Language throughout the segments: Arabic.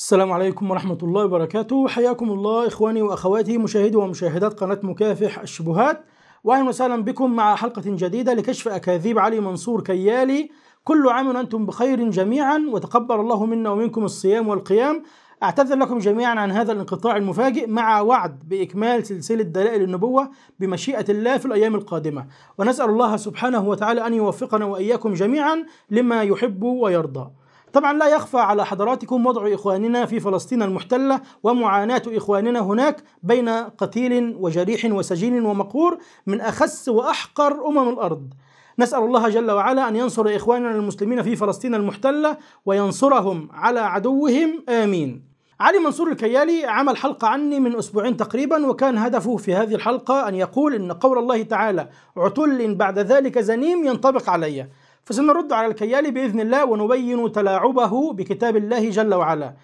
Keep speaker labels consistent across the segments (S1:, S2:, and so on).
S1: السلام عليكم ورحمة الله وبركاته حياكم الله إخواني وأخواتي مشاهدي ومشاهدات قناة مكافح الشبهات وأهلا وسهلا بكم مع حلقة جديدة لكشف أكاذيب علي منصور كيالي كل عام وأنتم بخير جميعا وتقبل الله منا ومنكم الصيام والقيام أعتذر لكم جميعا عن هذا الانقطاع المفاجئ مع وعد بإكمال سلسلة دلائل النبوة بمشيئة الله في الأيام القادمة ونسأل الله سبحانه وتعالى أن يوفقنا وإياكم جميعا لما يحب ويرضى طبعا لا يخفى على حضراتكم وضع إخواننا في فلسطين المحتلة ومعاناة إخواننا هناك بين قتيل وجريح وسجين ومقهور من أخس وأحقر أمم الأرض نسأل الله جل وعلا أن ينصر إخواننا المسلمين في فلسطين المحتلة وينصرهم على عدوهم آمين علي منصور الكيالي عمل حلقة عني من أسبوعين تقريبا وكان هدفه في هذه الحلقة أن يقول إن قول الله تعالى عتل بعد ذلك زنيم ينطبق علي فسنرد على الكيالي باذن الله ونبين تلاعبه بكتاب الله جل وعلا.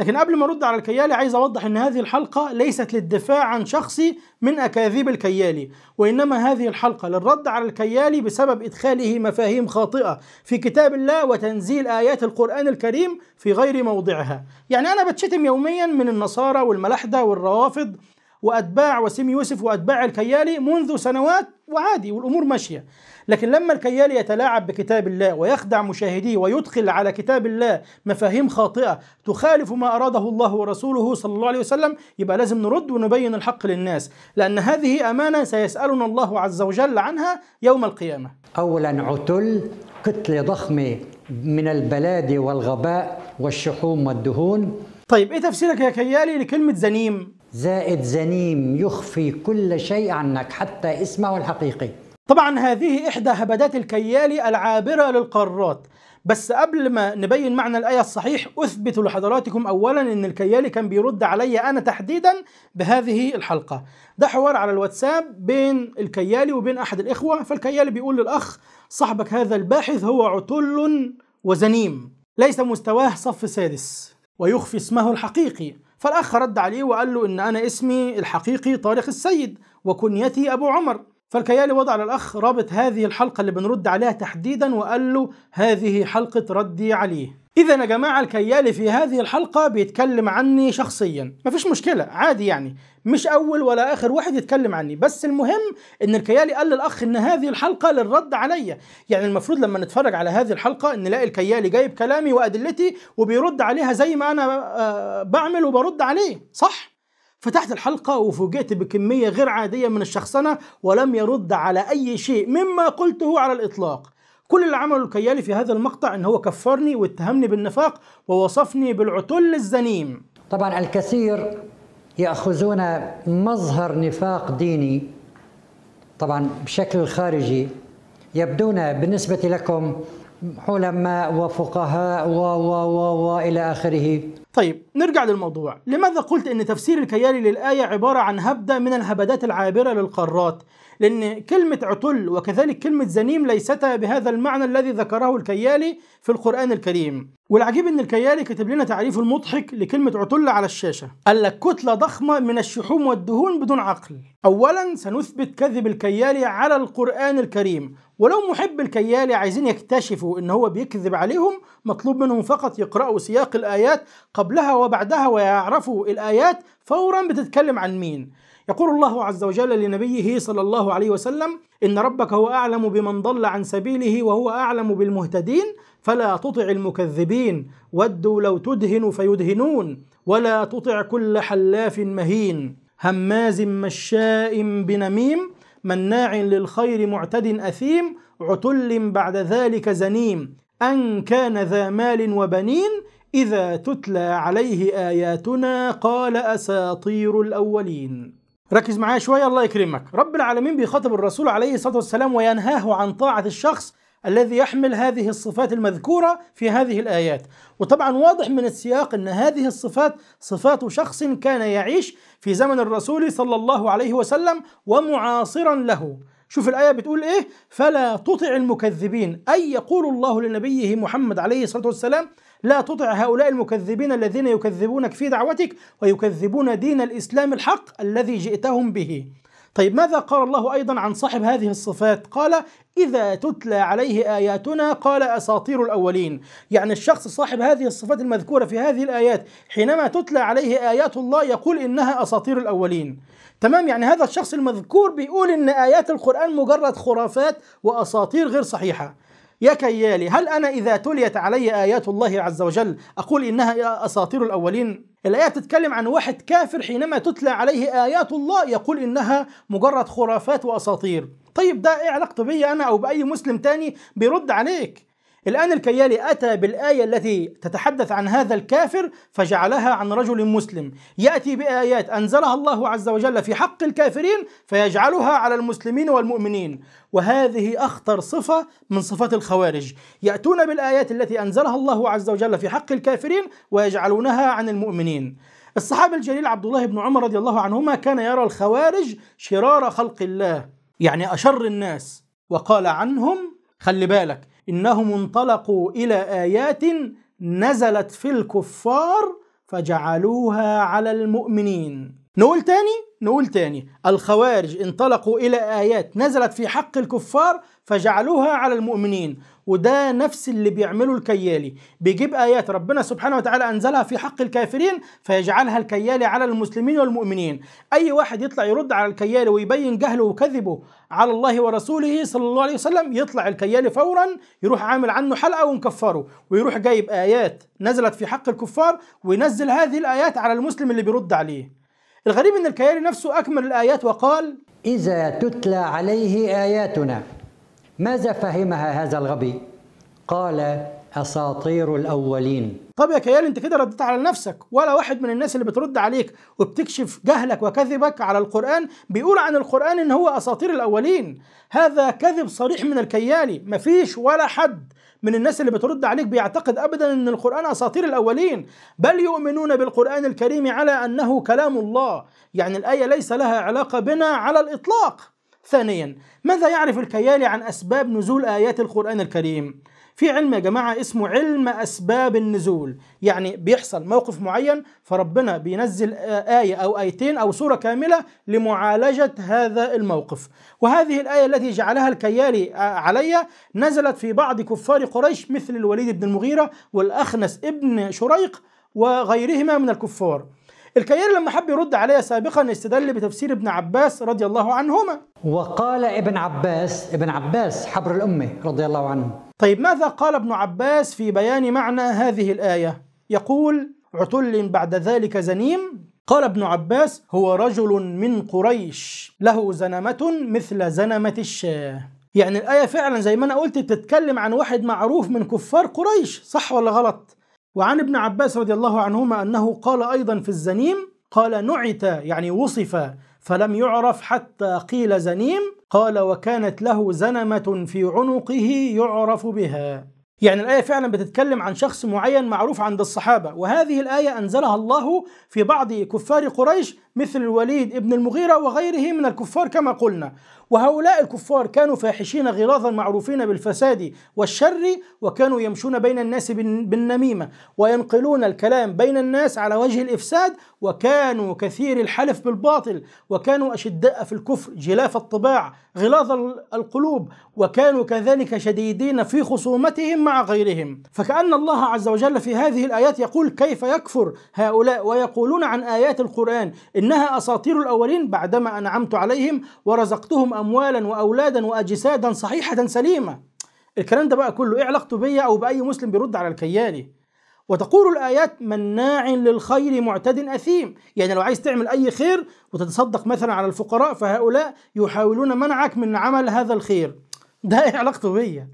S1: لكن قبل ما ارد على الكيالي عايز اوضح ان هذه الحلقه ليست للدفاع عن شخصي من اكاذيب الكيالي، وانما هذه الحلقه للرد على الكيالي بسبب ادخاله مفاهيم خاطئه في كتاب الله وتنزيل ايات القران الكريم في غير موضعها. يعني انا بتشتم يوميا من النصارى والملاحده والروافض وأتباع وسيم يوسف وأتباع الكيالي منذ سنوات وعادي والأمور ماشية لكن لما الكيالي يتلاعب بكتاب الله ويخدع مشاهديه ويدخل على كتاب الله مفاهيم خاطئة تخالف ما أراده الله ورسوله صلى الله عليه وسلم يبقى لازم نرد ونبين الحق للناس لأن هذه أمانة سيسألنا الله عز وجل عنها يوم القيامة
S2: أولا عتل كتلة ضخمة من البلاد والغباء والشحوم والدهون طيب إيه تفسيرك يا كيالي لكلمة زنيم؟ زائد زنيم يخفي
S1: كل شيء عنك حتى اسمه الحقيقي طبعا هذه إحدى هبدات الكيالي العابرة للقارات بس قبل ما نبين معنى الآية الصحيح أثبت لحضراتكم أولا أن الكيالي كان بيرد علي أنا تحديدا بهذه الحلقة ده حوار على الواتساب بين الكيالي وبين أحد الإخوة فالكيالي بيقول للأخ صاحبك هذا الباحث هو عتل وزنيم ليس مستواه صف سادس ويخفي اسمه الحقيقي فالأخ رد عليه وقال له إن أنا اسمي الحقيقي طارق السيد وكنيتي أبو عمر فالكيالي وضع للأخ رابط هذه الحلقة اللي بنرد عليها تحديدا وقال له هذه حلقة ردي عليه اذا يا جماعه الكيالي في هذه الحلقه بيتكلم عني شخصيا مفيش مشكله عادي يعني مش اول ولا اخر واحد يتكلم عني بس المهم ان الكيالي قال للاخ ان هذه الحلقه للرد عليا يعني المفروض لما نتفرج على هذه الحلقه ان نلاقي الكيالي جايب كلامي وادلتي وبيرد عليها زي ما انا آه، بعمل وبرد عليه صح فتحت الحلقة وفوجئت بكمية غير عادية من الشخصنة ولم يرد على أي شيء مما قلته على الإطلاق كل اللي عمله الكيالي في هذا المقطع ان هو كفرني واتهمني بالنفاق ووصفني بالعتل الزنيم
S2: طبعا الكثير
S1: ياخذون
S2: مظهر نفاق ديني طبعا بشكل خارجي يبدون بالنسبه
S1: لكم علماء وفقهاء و و و و الى اخره طيب نرجع للموضوع لماذا قلت ان تفسير الكيالي للايه عباره عن هبده من الهبدات العابره للقارات لأن كلمة عتل وكذلك كلمة زنيم ليستا بهذا المعنى الذي ذكره الكيالي في القرآن الكريم والعجيب ان الكيالي كتب لنا تعريف المضحك لكلمه عتل على الشاشه قال لك كتله ضخمه من الشحوم والدهون بدون عقل اولا سنثبت كذب الكيالي على القران الكريم ولو محب الكيالي عايزين يكتشفوا ان هو بيكذب عليهم مطلوب منهم فقط يقرأوا سياق الآيات قبلها وبعدها ويعرفوا الآيات فورا بتتكلم عن مين يقول الله عز وجل لنبيه صلى الله عليه وسلم إن ربك هو أعلم بمن ضل عن سبيله وهو أعلم بالمهتدين فلا تطع المكذبين ودوا لو تدهن فيدهنون ولا تطع كل حلاف مهين هماز مشاء بنميم مناع للخير معتد أثيم عتل بعد ذلك زنيم أن كان ذا مال وبنين إذا تتلى عليه آياتنا قال أساطير الأولين ركز معايا شوية الله يكرمك رب العالمين بيخاطب الرسول عليه الصلاة والسلام وينهاه عن طاعة الشخص الذي يحمل هذه الصفات المذكورة في هذه الآيات وطبعا واضح من السياق أن هذه الصفات صفات شخص كان يعيش في زمن الرسول صلى الله عليه وسلم ومعاصرا له شوف الآية بتقول إيه فلا تطع المكذبين أي يقول الله لنبيه محمد عليه الصلاة والسلام لا تطع هؤلاء المكذبين الذين يكذبونك في دعوتك ويكذبون دين الإسلام الحق الذي جئتهم به طيب ماذا قال الله أيضا عن صاحب هذه الصفات قال إذا تتلى عليه آياتنا قال أساطير الأولين يعني الشخص صاحب هذه الصفات المذكورة في هذه الآيات حينما تتلى عليه آيات الله يقول إنها أساطير الأولين تمام يعني هذا الشخص المذكور بيقول إن آيات القرآن مجرد خرافات وأساطير غير صحيحة يا كيالي هل أنا إذا تليت علي آيات الله عز وجل أقول إنها أساطير الأولين؟ الآية تتكلم عن واحد كافر حينما تتلى عليه آيات الله يقول إنها مجرد خرافات وأساطير طيب ده إيه علاقته بيا أنا أو بأي مسلم تاني بيرد عليك الآن الكيالي أتى بالآية التي تتحدث عن هذا الكافر فجعلها عن رجل مسلم يأتي بآيات أنزلها الله عز وجل في حق الكافرين فيجعلها على المسلمين والمؤمنين وهذه أخطر صفة من صفات الخوارج يأتون بالآيات التي أنزلها الله عز وجل في حق الكافرين ويجعلونها عن المؤمنين الصحابي الجليل عبد الله بن عمر رضي الله عنهما كان يرى الخوارج شرار خلق الله يعني أشر الناس وقال عنهم خلي بالك إنهم انطلقوا إلى آيات نزلت في الكفار فجعلوها على المؤمنين نقول تاني نقول تاني الخوارج انطلقوا إلى آيات نزلت في حق الكفار فجعلوها على المؤمنين وده نفس اللي بيعمله الكيالي بيجيب آيات ربنا سبحانه وتعالى أنزلها في حق الكافرين فيجعلها الكيالي على المسلمين والمؤمنين أي واحد يطلع يرد على الكيالي ويبين جهله وكذبه على الله ورسوله صلى الله عليه وسلم يطلع الكيالي فورا يروح عامل عنه حلقة ونكفره ويروح جايب آيات نزلت في حق الكفار وينزل هذه الآيات على المسلم اللي بيرد عليه الغريب ان الكيالي نفسه اكمل الايات وقال اذا تتلى عليه اياتنا ماذا فهمها هذا الغبي قال اساطير الاولين طب يا كيال انت كده رديت على نفسك ولا واحد من الناس اللي بترد عليك وبتكشف جهلك وكذبك على القران بيقول عن القران ان هو اساطير الاولين هذا كذب صريح من الكيالي مفيش ولا حد من الناس اللي بترد عليك بيعتقد ابدا ان القران اساطير الاولين بل يؤمنون بالقران الكريم على انه كلام الله يعني الايه ليس لها علاقه بنا على الاطلاق ثانيا ماذا يعرف الكيالي عن اسباب نزول ايات القران الكريم في علم يا جماعة اسمه علم أسباب النزول يعني بيحصل موقف معين فربنا بينزل آية أو آيتين أو سورة كاملة لمعالجة هذا الموقف وهذه الآية التي جعلها الكيالي علي نزلت في بعض كفار قريش مثل الوليد بن المغيرة والأخنس ابن شريق وغيرهما من الكفار الكياري لما حب يرد عليا سابقا استدل بتفسير ابن عباس رضي الله عنهما وقال ابن عباس ابن عباس حبر الأمة رضي الله عنه طيب ماذا قال ابن عباس في بيان معنى هذه الآية يقول عتل بعد ذلك زنيم قال ابن عباس هو رجل من قريش له زنمة مثل زنمة الشاه يعني الآية فعلا زي ما أنا قلت بتتكلم عن واحد معروف من كفار قريش صح ولا غلط؟ وعن ابن عباس رضي الله عنهما أنه قال أيضا في الزنيم قال نعت يعني وصف فلم يعرف حتى قيل زنيم قال وكانت له زنمة في عنقه يعرف بها يعني الآية فعلا بتتكلم عن شخص معين معروف عند الصحابة وهذه الآية أنزلها الله في بعض كفار قريش مثل الوليد ابن المغيرة وغيره من الكفار كما قلنا وهؤلاء الكفار كانوا فاحشين غلاظا معروفين بالفساد والشر وكانوا يمشون بين الناس بالنميمة وينقلون الكلام بين الناس على وجه الإفساد وكانوا كثير الحلف بالباطل وكانوا أشداء في الكفر جلاف الطباع غلاظ القلوب وكانوا كذلك شديدين في خصومتهم مع غيرهم فكأن الله عز وجل في هذه الآيات يقول كيف يكفر هؤلاء ويقولون عن آيات القرآن إنها أساطير الأولين بعدما أنعمت عليهم ورزقتهم أموالا وأولادا وأجسادا صحيحة سليمة الكلام ده بقى كله إيه علاقته بيا أو بأي مسلم بيرد على الكيالي وتقول الآيات مناع للخير معتد أثيم يعني لو عايز تعمل أي خير وتتصدق مثلا على الفقراء فهؤلاء يحاولون منعك من عمل هذا الخير ده إيه علاقته بيا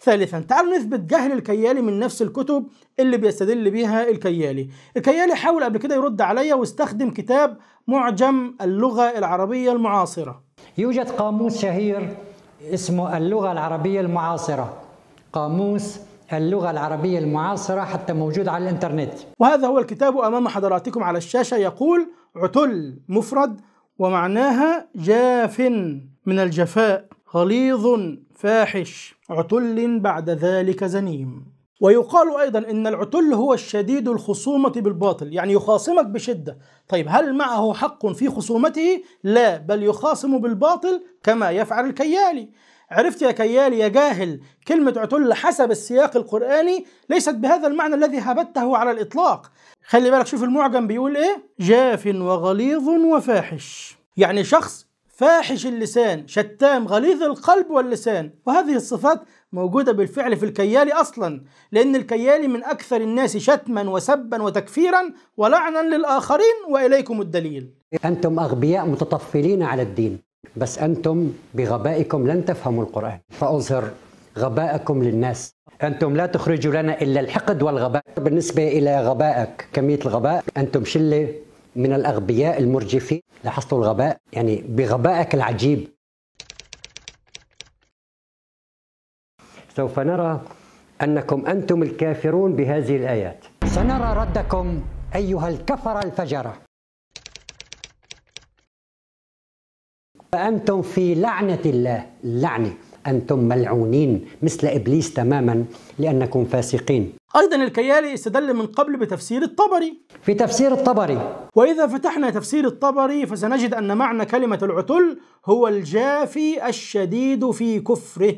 S1: ثالثا تعالوا نثبت جهل الكيالي من نفس الكتب اللي بيستدل بيها الكيالي الكيالي حاول قبل كده يرد عليا واستخدم كتاب معجم اللغة العربية المعاصرة يوجد قاموس شهير اسمه اللغة العربية المعاصرة
S2: قاموس اللغة العربية المعاصرة حتى موجود على الإنترنت
S1: وهذا هو الكتاب أمام حضراتكم على الشاشة يقول عتل مفرد ومعناها جاف من الجفاء غليظ فاحش عتل بعد ذلك زنيم ويقال أيضا إن العتل هو الشديد الخصومة بالباطل يعني يخاصمك بشدة طيب هل معه حق في خصومته؟ لا بل يخاصم بالباطل كما يفعل الكيالي عرفت يا كيال يا جاهل كلمة عتل حسب السياق القرآني ليست بهذا المعنى الذي هبته على الإطلاق خلي بالك شوف المعجم بيقول إيه جاف وغليظ وفاحش يعني شخص فاحش اللسان شتام غليظ القلب واللسان وهذه الصفات موجودة بالفعل في الكيالي أصلا لأن الكيالي من أكثر الناس شتما وسبا وتكفيرا ولعنا للآخرين وإليكم الدليل
S2: أنتم أغبياء متطفلين على الدين بس أنتم بغبائكم لن تفهموا القرآن فأظهر غباءكم للناس أنتم لا تخرجوا لنا إلا الحقد والغباء بالنسبة إلى غبائك كمية الغباء أنتم شلة من الأغبياء المرجفين لاحظتوا الغباء يعني بغبائك العجيب سوف نرى أنكم أنتم الكافرون بهذه الآيات سنرى ردكم أيها الكفر الفجرة فأنتم في لعنة الله لعنة أنتم ملعونين مثل إبليس تماما لأنكم فاسقين
S1: أيضا الكيالي استدل من قبل بتفسير الطبري في تفسير الطبري وإذا فتحنا تفسير الطبري فسنجد أن معنى كلمة العتل هو الجافي الشديد في كفره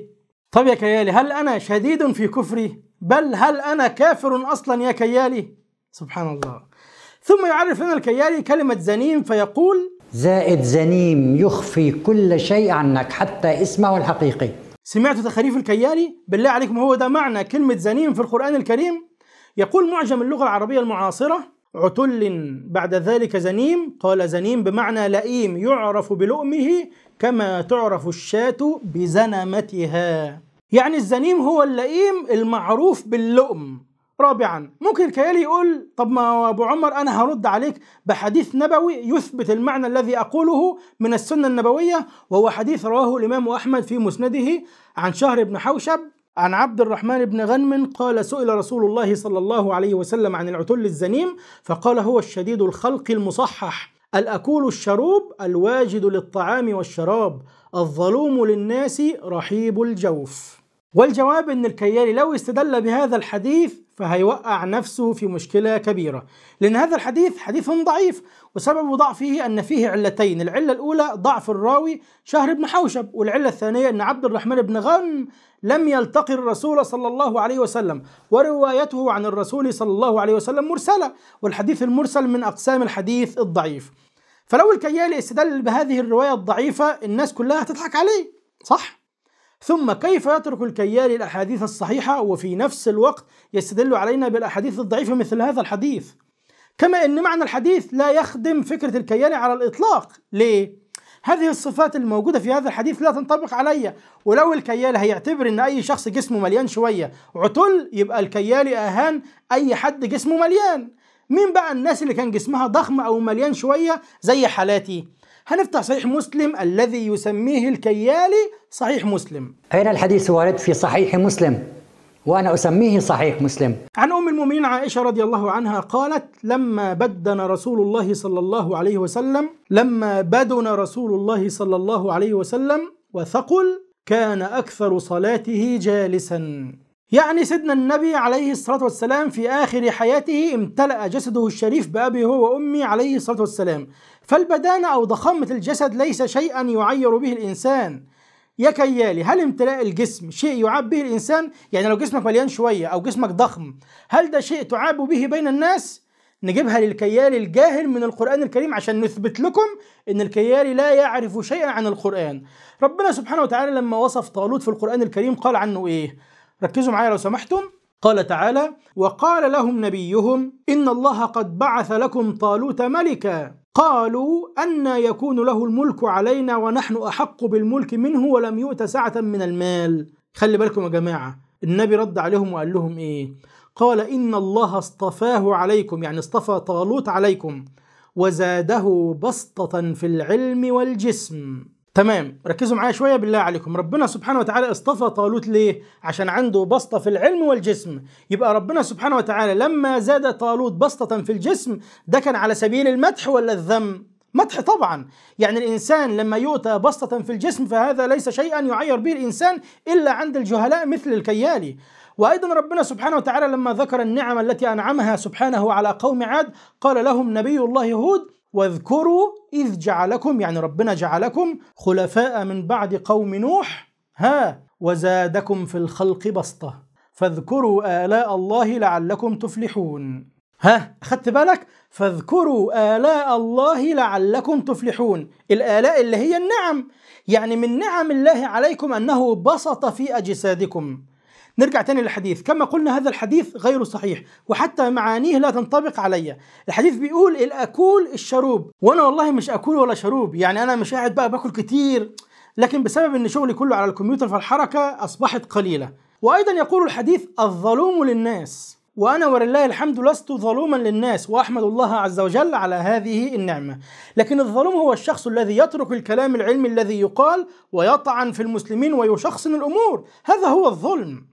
S1: طب يا كيالي هل أنا شديد في كفري؟ بل هل أنا كافر أصلا يا كيالي؟ سبحان الله ثم يعرف لنا الكيالي كلمة زنيم فيقول زائد زنيم يخفي كل شيء عنك حتى اسمه الحقيقي سمعت تخريف الكيالي؟ بالله عليكم هو ده معنى كلمة زنيم في القرآن الكريم؟ يقول معجم اللغة العربية المعاصرة عتل بعد ذلك زنيم قال زنيم بمعنى لئيم يعرف بلؤمه كما تعرف الشاة بزنمتها يعني الزنيم هو اللئيم المعروف باللؤم رابعا ممكن كيالي يقول طب ما ابو عمر انا هرد عليك بحديث نبوي يثبت المعنى الذي اقوله من السنه النبويه وهو حديث رواه الامام احمد في مسنده عن شهر بن حوشب عن عبد الرحمن بن غنم قال سئل رسول الله صلى الله عليه وسلم عن العتل الزنيم فقال هو الشديد الخلق المصحح الأكول الشروب الواجد للطعام والشراب الظلوم للناس رحيب الجوف والجواب أن الكيالي لو استدل بهذا الحديث فهيوقع نفسه في مشكلة كبيرة لأن هذا الحديث حديث ضعيف وسبب ضعفه أن فيه علتين العلة الأولى ضعف الراوي شهر بن حوشب والعلة الثانية أن عبد الرحمن بن غنم لم يلتقي الرسول صلى الله عليه وسلم وروايته عن الرسول صلى الله عليه وسلم مرسلة والحديث المرسل من أقسام الحديث الضعيف فلو الكيالي استدل بهذه الرواية الضعيفة الناس كلها هتضحك عليه صح؟ ثم كيف يترك الكيالي الأحاديث الصحيحة وفي نفس الوقت يستدل علينا بالأحاديث الضعيفة مثل هذا الحديث كما أن معنى الحديث لا يخدم فكرة الكيالي على الإطلاق ليه؟ هذه الصفات الموجودة في هذا الحديث لا تنطبق عليا ولو الكيالي هيعتبر ان اي شخص جسمه مليان شوية عتل يبقى الكيالي اهان اي حد جسمه مليان مين بقى الناس اللي كان جسمها ضخم او مليان شوية زي حالاتي هنفتح صحيح مسلم الذي يسميه الكيالي صحيح مسلم
S2: أين الحديث وارد في صحيح مسلم؟ وأنا أسميه صحيح مسلم
S1: عن أم المؤمنين عائشة رضي الله عنها قالت لما بدن رسول الله صلى الله عليه وسلم لما بدن رسول الله صلى الله عليه وسلم وثقل كان أكثر صلاته جالسا يعني سيدنا النبي عليه الصلاة والسلام في آخر حياته امتلأ جسده الشريف بأبي هو وأمي عليه الصلاة والسلام فالبدانة أو ضخامة الجسد ليس شيئا يعير به الإنسان يا كيالي هل امتلاء الجسم شيء يعاب به الإنسان؟ يعني لو جسمك مليان شوية أو جسمك ضخم هل ده شيء تعاب به بين الناس؟ نجيبها للكيالي الجاهل من القرآن الكريم عشان نثبت لكم إن الكيالي لا يعرف شيئا عن القرآن ربنا سبحانه وتعالى لما وصف طالوت في القرآن الكريم قال عنه إيه؟ ركزوا معايا لو سمحتم قال تعالى وقال لهم نبيهم إن الله قد بعث لكم طالوت ملكا قالوا أن يكون له الملك علينا ونحن أحق بالملك منه ولم يؤت سعة من المال خلي بالكم يا جماعة النبي رد عليهم وقال لهم إيه قال إن الله اصطفاه عليكم يعني اصطفى طالوت عليكم وزاده بسطة في العلم والجسم تمام ركزوا معايا شويه بالله عليكم ربنا سبحانه وتعالى اصطفى طالوت ليه عشان عنده بسطه في العلم والجسم يبقى ربنا سبحانه وتعالى لما زاد طالوت بسطه في الجسم ده كان على سبيل المدح ولا الذم مدح طبعا يعني الإنسان لما يؤتى بسطة في الجسم فهذا ليس شيئا يعير به الإنسان إلا عند الجهلاء مثل الكيالي وأيضا ربنا سبحانه وتعالى لما ذكر النعم التي أنعمها سبحانه على قوم عاد قال لهم نبي الله هود واذكروا إذ جعلكم يعني ربنا جعلكم خلفاء من بعد قوم نوح ها وزادكم في الخلق بسطة فاذكروا آلاء الله لعلكم تفلحون ها أخدت بالك؟ فاذكروا آلاء الله لعلكم تفلحون الآلاء اللي هي النعم يعني من نعم الله عليكم أنه بسط في أجسادكم نرجع تاني للحديث كما قلنا هذا الحديث غير صحيح وحتى معانيه لا تنطبق علي الحديث بيقول الأكول الشروب وأنا والله مش أكول ولا شروب يعني أنا مش قاعد بقى باكل كتير لكن بسبب ان شغلي كله على الكمبيوتر فالحركه اصبحت قليله وايضا يقول الحديث الظلوم للناس وانا ولله الحمد لست ظلوما للناس واحمد الله عز وجل على هذه النعمه لكن الظلوم هو الشخص الذي يترك الكلام العلمي الذي يقال ويطعن في المسلمين ويشخصن الامور هذا هو الظلم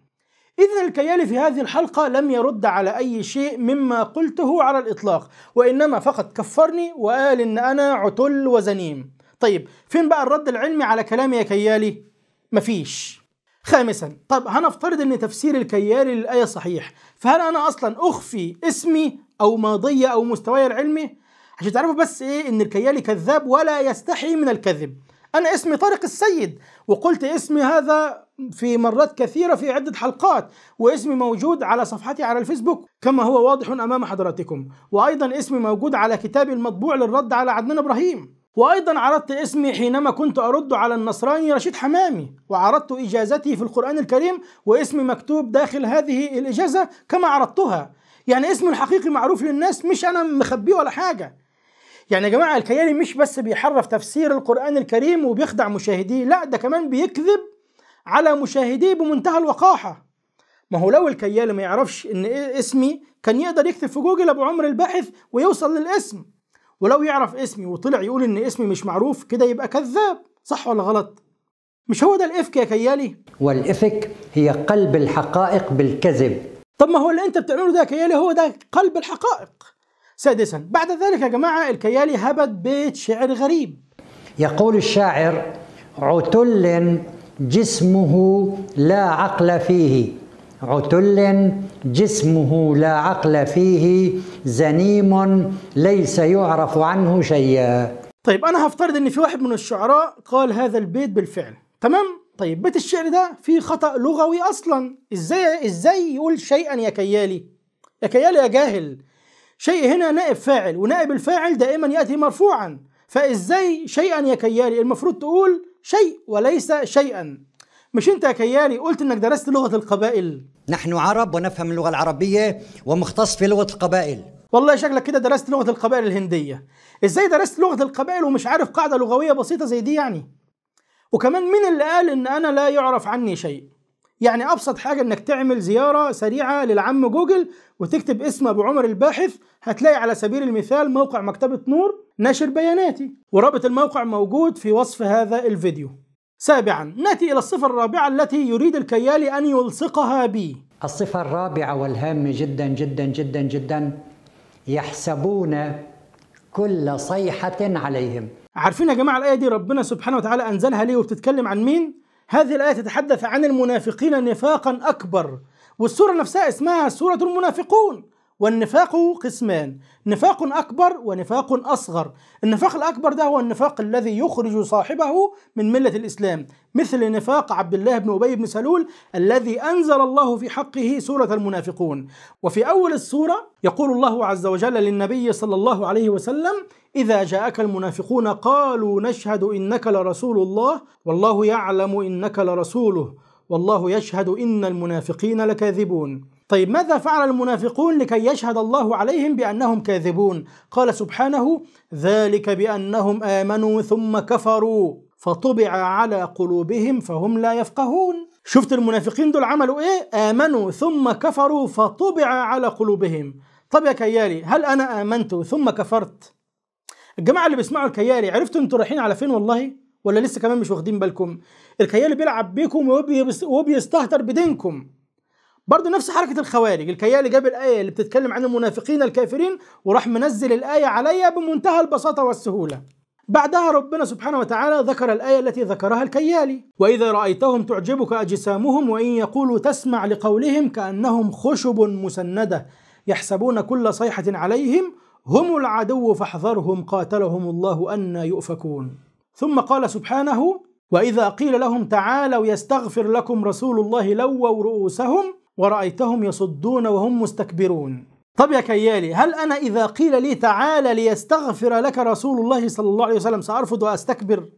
S1: إذا الكيالي في هذه الحلقة لم يرد على أي شيء مما قلته على الإطلاق وإنما فقط كفرني وقال إن أنا عتل وزنيم طيب فين بقى الرد العلمي على كلامي يا كيالي؟ مفيش خامسا طب هنفترض ان تفسير الكيالي للآية صحيح فهل انا اصلا اخفي اسمي او ماضية او مستواي العلمي عشان تعرفوا بس ايه ان الكيالي كذاب ولا يستحي من الكذب انا اسمي طارق السيد وقلت اسمي هذا في مرات كثيرة في عدة حلقات واسمي موجود على صفحتي على الفيسبوك كما هو واضح أمام حضراتكم وأيضا اسمي موجود على كتابي المطبوع للرد على عدنان إبراهيم وأيضا عرضت اسمي حينما كنت أرد على النصراني رشيد حمامي وعرضت إجازتي في القرآن الكريم واسمي مكتوب داخل هذه الإجازة كما عرضتها يعني اسمي الحقيقي معروف للناس مش أنا مخبيه ولا حاجة يعني يا جماعة الكيالي مش بس بيحرف تفسير القرآن الكريم وبيخدع مشاهديه لا ده كمان بيكذب على مشاهديه بمنتهى الوقاحة ما هو لو الكيال ما يعرفش ان إيه اسمي كان يقدر يكتب في جوجل ابو عمر الباحث ويوصل للاسم ولو يعرف اسمي وطلع يقول ان اسمي مش معروف كده يبقى كذاب صح ولا غلط مش هو ده الافك يا كيالي
S2: والافك هي قلب الحقائق بالكذب
S1: طب ما هو اللي انت بتعمله ده يا كيالي هو ده قلب الحقائق سادسا بعد ذلك يا جماعه الكيالي هبت بيت شعر غريب يقول الشاعر
S2: عتل جسمه لا عقل فيه عتل جسمه لا عقل فيه زنيم ليس يعرف عنه شيئا
S1: طيب انا هفترض ان في واحد من الشعراء قال هذا البيت بالفعل تمام طيب بيت الشعر ده فيه خطا لغوي اصلا ازاي ازاي يقول شيئا يا كيالي يا كيالي يا جاهل شيء هنا نائب فاعل ونائب الفاعل دائما ياتي مرفوعا فازاي شيئا يا كيالي المفروض تقول شيء وليس شيئا مش انت يا كيالي قلت انك درست لغه القبائل نحن عرب ونفهم اللغه العربيه ومختص في لغه القبائل والله شكلك كده درست لغه القبائل الهنديه ازاي درست لغه القبائل ومش عارف قاعده لغويه بسيطه زي دي يعني وكمان مين اللي قال ان انا لا يعرف عني شيء يعني ابسط حاجه انك تعمل زياره سريعه للعم جوجل وتكتب اسم ابو عمر الباحث هتلاقي على سبيل المثال موقع مكتبة نور ناشر بياناتي ورابط الموقع موجود في وصف هذا الفيديو سابعا نأتي إلى الصفة الرابعة التي يريد الكيالي أن يلصقها بي الصفة الرابعة والهامة جدا جدا جدا جدا يحسبون كل صيحة عليهم عارفين يا جماعة الآية دي ربنا سبحانه وتعالى أنزلها ليه وبتتكلم عن مين؟ هذه الآية تتحدث عن المنافقين نفاقا أكبر والسورة نفسها اسمها سورة المنافقون والنفاق قسمان نفاق أكبر ونفاق أصغر النفاق الأكبر ده هو النفاق الذي يخرج صاحبه من ملة الإسلام مثل نفاق عبد الله بن أبي بن سلول الذي أنزل الله في حقه سورة المنافقون وفي أول السورة يقول الله عز وجل للنبي صلى الله عليه وسلم إذا جاءك المنافقون قالوا نشهد إنك لرسول الله والله يعلم إنك لرسوله والله يشهد إن المنافقين لكاذبون طيب ماذا فعل المنافقون لكي يشهد الله عليهم بأنهم كاذبون قال سبحانه ذلك بأنهم آمنوا ثم كفروا فطبع على قلوبهم فهم لا يفقهون شفت المنافقين دول عملوا ايه آمنوا ثم كفروا فطبع على قلوبهم طب يا كيالي هل أنا آمنت ثم كفرت الجماعة اللي بيسمعوا الكيالي عرفتوا انتوا رايحين على فين والله ولا لسه كمان مش واخدين بالكم الكيال بيلعب بيكم وبيستهتر بدينكم برضه نفس حركة الخوارج الكيال جاب الآية اللي بتتكلم عن المنافقين الكافرين وراح منزل الآية عليا بمنتهى البساطة والسهولة بعدها ربنا سبحانه وتعالى ذكر الآية التي ذكرها الكيالي وإذا رأيتهم تعجبك أجسامهم وإن يقولوا تسمع لقولهم كأنهم خشب مسندة يحسبون كل صيحة عليهم هم العدو فاحذرهم قاتلهم الله أن يؤفكون ثم قال سبحانه وإذا قيل لهم تعالوا يستغفر لكم رسول الله لووا رؤوسهم ورأيتهم يصدون وهم مستكبرون طب يا كيالي هل أنا إذا قيل لي تعالى ليستغفر لك رسول الله صلى الله عليه وسلم سأرفض وأستكبر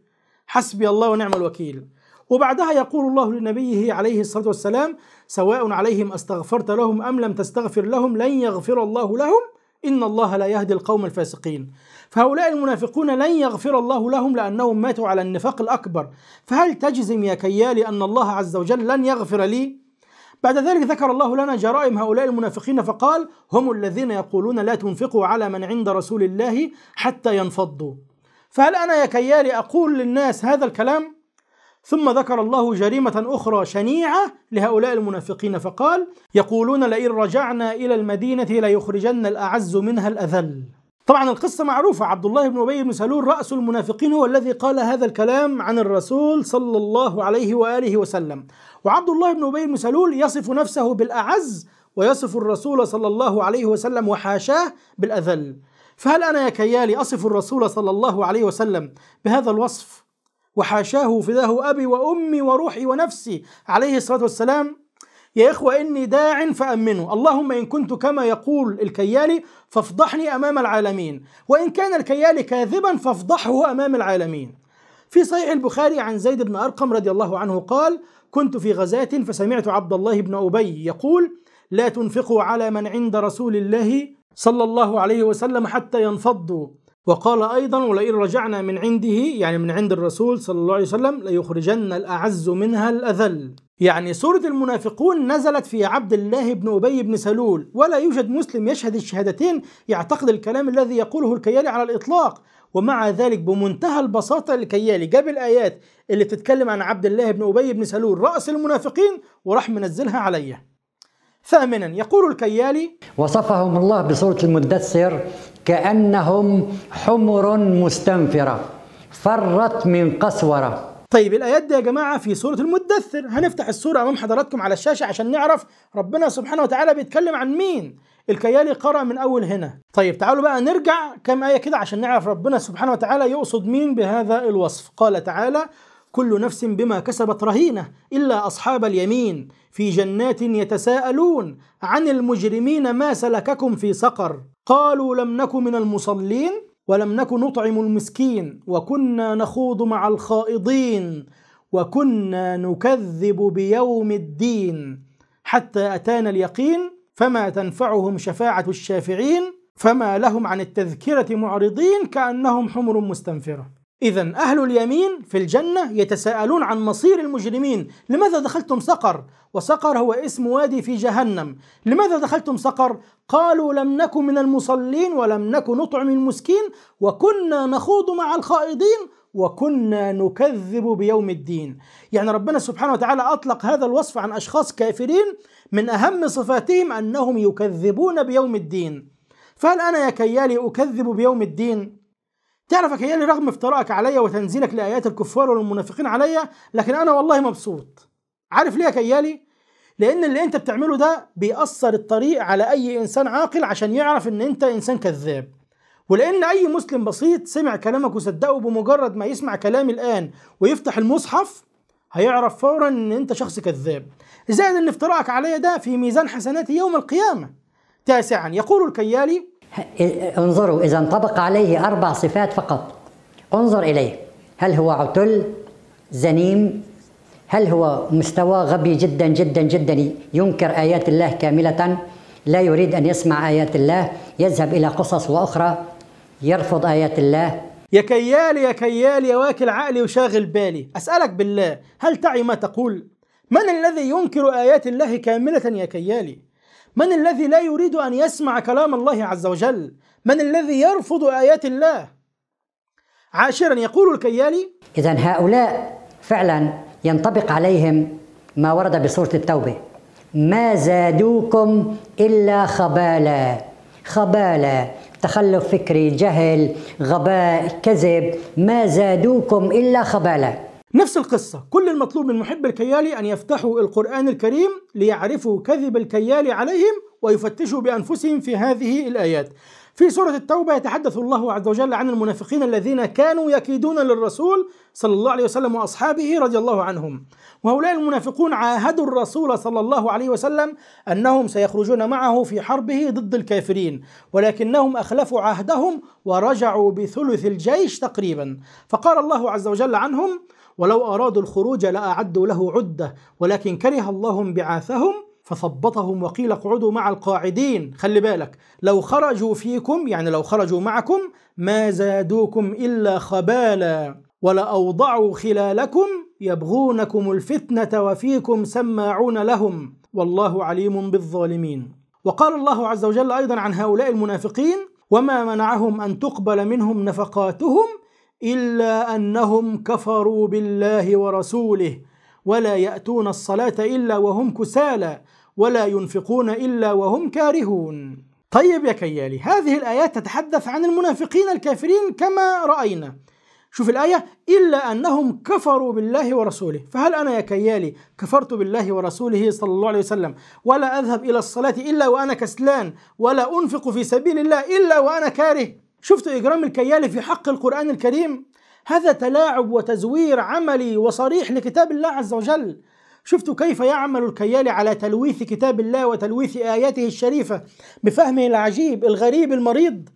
S1: حسبي الله ونعم الوكيل وبعدها يقول الله لنبيه عليه الصلاة والسلام سواء عليهم أستغفرت لهم أم لم تستغفر لهم لن يغفر الله لهم إن الله لا يهدي القوم الفاسقين فهؤلاء المنافقون لن يغفر الله لهم لأنهم ماتوا على النفاق الأكبر فهل تجزم يا كيالي أن الله عز وجل لن يغفر لي؟ بعد ذلك ذكر الله لنا جرائم هؤلاء المنافقين فقال هم الذين يقولون لا تنفقوا على من عند رسول الله حتى ينفضوا فهل أنا يا كيالي أقول للناس هذا الكلام؟ ثم ذكر الله جريمة أخرى شنيعة لهؤلاء المنافقين فقال يقولون لئن رجعنا إلى المدينة ليخرجن الأعز منها الأذل طبعا القصة معروفة عبد الله بن أبي بن سلول رأس المنافقين هو الذي قال هذا الكلام عن الرسول صلى الله عليه وآله وسلم وعبد الله بن أبي بن سلول يصف نفسه بالأعز ويصف الرسول صلى الله عليه وسلم وحاشاه بالأذل فهل أنا يا كيالي أصف الرسول صلى الله عليه وسلم بهذا الوصف وحاشاه فداه أبي وأمي وروحي ونفسي عليه الصلاة والسلام يا إخوة إني داع فأمنوا اللهم إن كنت كما يقول الكيالي فافضحني أمام العالمين وإن كان الكيالي كاذبا فافضحه أمام العالمين في صحيح البخاري عن زيد بن أرقم رضي الله عنه قال كنت في غزاة فسمعت عبد الله بن أبي يقول لا تنفقوا على من عند رسول الله صلى الله عليه وسلم حتى ينفضوا وقال أيضا ولئن رجعنا من عنده يعني من عند الرسول صلى الله عليه وسلم ليخرجن الأعز منها الأذل يعني سورة المنافقون نزلت في عبد الله بن أبي بن سلول ولا يوجد مسلم يشهد الشهادتين يعتقد الكلام الذي يقوله الكيالي على الإطلاق ومع ذلك بمنتهى البساطة الكيالي جاب الآيات اللي تتكلم عن عبد الله بن أبي بن سلول رأس المنافقين وراح منزلها عليه ثامنا يقول الكيالي
S2: وصفهم الله بصورة المدثر
S1: كأنهم حمر مستنفرة فرت من قسورة طيب الآيات دي يا جماعة في سورة المدثر هنفتح السورة أمام حضراتكم على الشاشة عشان نعرف ربنا سبحانه وتعالى بيتكلم عن مين الكيالي قرأ من أول هنا طيب تعالوا بقى نرجع كم آية كده عشان نعرف ربنا سبحانه وتعالى يقصد مين بهذا الوصف قال تعالى كل نفس بما كسبت رهينة إلا أصحاب اليمين في جنات يتساءلون عن المجرمين ما سلككم في سقر قالوا لم نك من المصلين ولم نك نطعم المسكين وكنا نخوض مع الخائضين وكنا نكذب بيوم الدين حتى أتانا اليقين فما تنفعهم شفاعة الشافعين فما لهم عن التذكرة معرضين كأنهم حمر مستنفرة إذا أهل اليمين في الجنة يتساءلون عن مصير المجرمين لماذا دخلتم سقر وسقر هو اسم وادي في جهنم لماذا دخلتم سقر قالوا لم نكن من المصلين ولم نكن نطعم المسكين وكنا نخوض مع الخائضين وكنا نكذب بيوم الدين يعني ربنا سبحانه وتعالى أطلق هذا الوصف عن أشخاص كافرين من أهم صفاتهم أنهم يكذبون بيوم الدين فهل أنا يا كيالي أكذب بيوم الدين؟ تعرفك يا لي رغم افتراءك عليا وتنزيلك لآيات الكفار والمنافقين عليا لكن أنا والله مبسوط عارف ليه يا كيالي؟ لأن اللي أنت بتعمله ده بيأثر الطريق على أي إنسان عاقل عشان يعرف إن أنت إنسان كذاب ولأن أي مسلم بسيط سمع كلامك وصدقه بمجرد ما يسمع كلامي الآن ويفتح المصحف هيعرف فورا إن أنت شخص كذاب زائد إن افتراءك عليا ده في ميزان حسناتي يوم القيامة تاسعا يقول الكيالي
S2: انظروا إذا انطبق عليه أربع صفات فقط انظر إليه هل هو عتل زنيم هل هو مستوى غبي جدا جدا جدا ينكر آيات الله كاملة لا يريد أن يسمع آيات الله يذهب إلى قصص وأخرى
S1: يرفض آيات الله يا كيال يا كيال يا واكل عقلي وشاغل بالي أسألك بالله هل تعي ما تقول من الذي ينكر آيات الله كاملة يا كيالي من الذي لا يريد ان يسمع كلام الله عز وجل من الذي يرفض ايات الله عاشرا يقول الكيالي
S2: اذا هؤلاء فعلا ينطبق عليهم ما ورد بسوره التوبه ما زادوكم الا خبالا خبالا تخلف فكري جهل غباء كذب ما زادوكم الا خبالا
S1: نفس القصة كل المطلوب من محب الكيالي أن يفتحوا القرآن الكريم ليعرفوا كذب الكيالي عليهم ويفتشوا بأنفسهم في هذه الآيات في سورة التوبة يتحدث الله عز وجل عن المنافقين الذين كانوا يكيدون للرسول صلى الله عليه وسلم وأصحابه رضي الله عنهم وهؤلاء المنافقون عاهدوا الرسول صلى الله عليه وسلم أنهم سيخرجون معه في حربه ضد الكافرين ولكنهم أخلفوا عهدهم ورجعوا بثلث الجيش تقريبا فقال الله عز وجل عنهم ولو أرادوا الخروج لأعدوا له عدة ولكن كره الله بعاثهم فثبطهم وقيل اقعدوا مع القاعدين خلي بالك لو خرجوا فيكم يعني لو خرجوا معكم ما زادوكم إلا خبالا ولأوضعوا خلالكم يبغونكم الفتنة وفيكم سماعون لهم والله عليم بالظالمين وقال الله عز وجل أيضا عن هؤلاء المنافقين وما منعهم أن تقبل منهم نفقاتهم إلا أنهم كفروا بالله ورسوله ولا يأتون الصلاة إلا وهم كسالى ولا ينفقون إلا وهم كارهون طيب يا كيالي هذه الآيات تتحدث عن المنافقين الكافرين كما رأينا شوف الآية إلا أنهم كفروا بالله ورسوله فهل أنا يا كيالي كفرت بالله ورسوله صلى الله عليه وسلم ولا أذهب إلى الصلاة إلا وأنا كسلان ولا أنفق في سبيل الله إلا وأنا كاره شفت إجرام الكيالي في حق القرآن الكريم هذا تلاعب وتزوير عملي وصريح لكتاب الله عز وجل شفت كيف يعمل الكيالي على تلويث كتاب الله وتلويث آياته الشريفة بفهمه العجيب الغريب المريض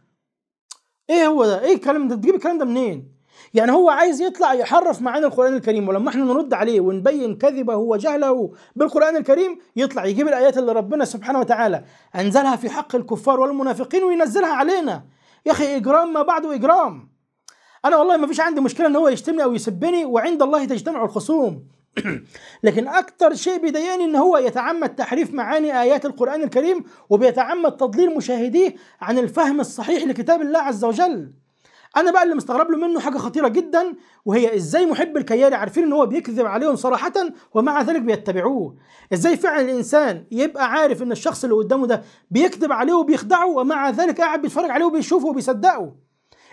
S1: ايه هو ده ايه الكلام ده تجيب الكلام ده منين يعني هو عايز يطلع يحرف معاني القرآن الكريم ولما احنا نرد عليه ونبين كذبه وجهله بالقرآن الكريم يطلع يجيب الآيات اللي ربنا سبحانه وتعالى أنزلها في حق الكفار والمنافقين وينزلها علينا يا اخي اجرام ما بعده اجرام انا والله ما فيش عندي مشكله ان هو يشتمني او يسبني وعند الله تجتمع الخصوم لكن اكثر شيء بيضايقني ان هو يتعمد تحريف معاني ايات القران الكريم وبيتعمد تضليل مشاهديه عن الفهم الصحيح لكتاب الله عز وجل انا بقى اللي مستغرب له منه حاجه خطيره جدا وهي ازاي محب الكياري عارفين ان هو بيكذب عليهم صراحه ومع ذلك بيتبعوه ازاي فعلا الانسان يبقى عارف ان الشخص اللي قدامه ده بيكذب عليه وبيخدعه ومع ذلك قاعد بيتفرج عليه وبيشوفه وبيصدقه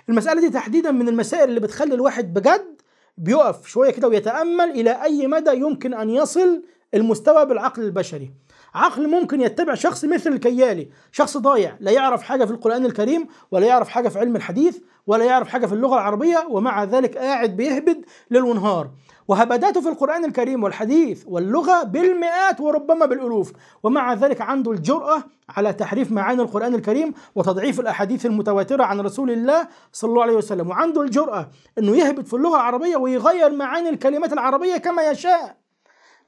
S1: المساله دي تحديدا من المسائل اللي بتخلي الواحد بجد بيقف شويه كده ويتامل الى اي مدى يمكن ان يصل المستوى بالعقل البشري عقل ممكن يتبع شخص مثل الكيالي شخص ضايع لا يعرف حاجة في القرآن الكريم ولا يعرف حاجة في علم الحديث ولا يعرف حاجة في اللغة العربية ومع ذلك قاعد بيهبد ليل ونهار وهبداته في القرآن الكريم والحديث واللغة بالمئات وربما بالألوف ومع ذلك عنده الجرأة على تحريف معاني القرآن الكريم وتضعيف الأحاديث المتواترة عن رسول الله صلى الله عليه وسلم وعنده الجرأة أنه يهبد في اللغة العربية ويغير معاني الكلمات العربية كما يشاء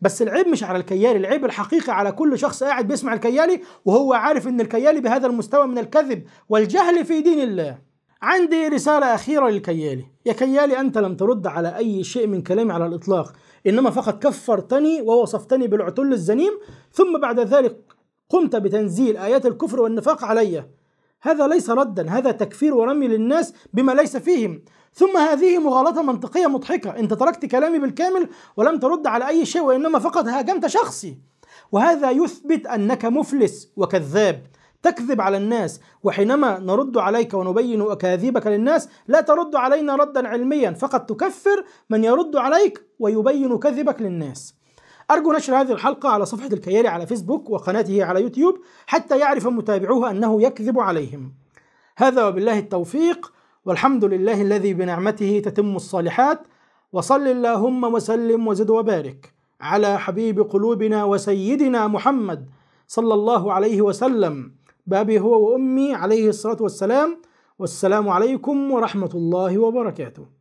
S1: بس العيب مش على الكيالي العيب الحقيقي على كل شخص قاعد بيسمع الكيالي وهو عارف ان الكيالي بهذا المستوى من الكذب والجهل في دين الله عندي رسالة أخيرة للكيالي يا كيالي أنت لم ترد على أي شيء من كلامي على الإطلاق إنما فقط كفرتني ووصفتني بالعتل الزنيم ثم بعد ذلك قمت بتنزيل آيات الكفر والنفاق علي هذا ليس ردا هذا تكفير ورمي للناس بما ليس فيهم ثم هذه مغالطة منطقية مضحكة أنت تركت كلامي بالكامل ولم ترد على أي شيء وإنما فقط هاجمت شخصي وهذا يثبت أنك مفلس وكذاب تكذب على الناس وحينما نرد عليك ونبين أكاذيبك للناس لا ترد علينا ردا علميا فقد تكفر من يرد عليك ويبين كذبك للناس أرجو نشر هذه الحلقة على صفحة الكيالي على فيسبوك وقناته على يوتيوب حتى يعرف متابعوه أنه يكذب عليهم هذا وبالله التوفيق والحمد لله الذي بنعمته تتم الصالحات وصل اللهم وسلم وزد وبارك على حبيب قلوبنا وسيدنا محمد صلى الله عليه وسلم بأبي هو وأمي عليه الصلاة والسلام والسلام عليكم ورحمة الله وبركاته